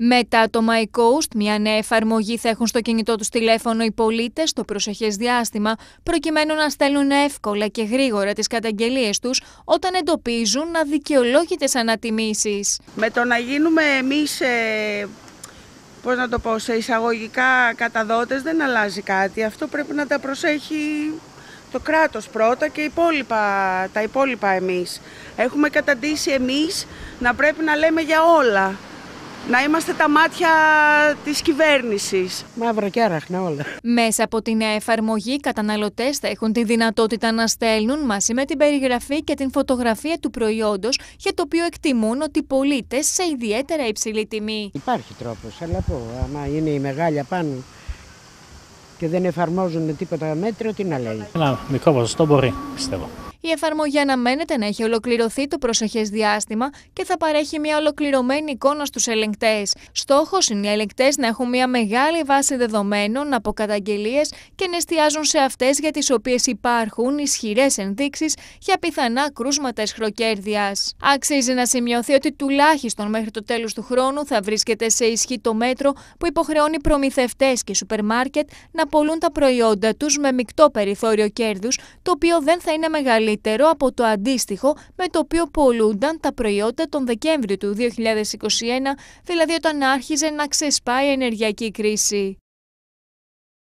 Μετά το My Coast, μια νέα εφαρμογή θα έχουν στο κινητό τους τηλέφωνο οι πολίτες το προσεχές διάστημα, προκειμένου να στέλνουν εύκολα και γρήγορα τις καταγγελίες τους όταν εντοπίζουν αδικαιολόγητες ανατιμήσεις. Με το να γίνουμε εμείς. Ε, πώς να το πω, σε εισαγωγικά καταδότες δεν αλλάζει κάτι. Αυτό πρέπει να τα προσέχει το κράτος πρώτα και τα υπόλοιπα εμείς. Έχουμε καταντήσει εμείς να πρέπει να λέμε για όλα να είμαστε τα μάτια της κυβέρνησης. Μαύρο και άραχνα όλα. Μέσα από την νέα εφαρμογή, οι καταναλωτές θα έχουν τη δυνατότητα να στέλνουν μαζί με την περιγραφή και την φωτογραφία του προϊόντος για το οποίο εκτιμούν ότι οι πολίτες σε ιδιαίτερα υψηλή τιμή. Υπάρχει τρόπος, αλλά πω, άμα είναι η μεγάλη απάνω και δεν εφαρμόζουν τίποτα μέτρο, τι να λέει. Ένα μικρό ποσοστό μπορεί, πιστεύω. Η εφαρμογή αναμένεται να έχει ολοκληρωθεί το προσεχές διάστημα και θα παρέχει μια ολοκληρωμένη εικόνα στους ελεγκτές. Στόχος είναι οι ελεγκτές να έχουν μια μεγάλη βάση δεδομένων από καταγγελίε και να εστιάζουν σε αυτές για τις οποίες υπάρχουν ισχυρές ενδείξεις για πιθανά κρούσματα εσχροκέρδεια. Αξίζει να σημειωθεί ότι τουλάχιστον μέχρι το τέλος του χρόνου θα βρίσκεται σε ισχύ το μέτρο που υποχρεώνει προμηθευτές και σούπερ μάρκετ να πολλούν τα προϊόντα τους με μεικτό περιθώριο κέρδους, το οποίο δεν θα είναι μεγαλύτερο μεγαλύτερο από το αντίστοιχο με το οποίο πολλούνταν τα προϊόντα τον Δεκέμβριο του 2021, δηλαδή όταν άρχιζε να ξεσπάει η ενεργειακή κρίση.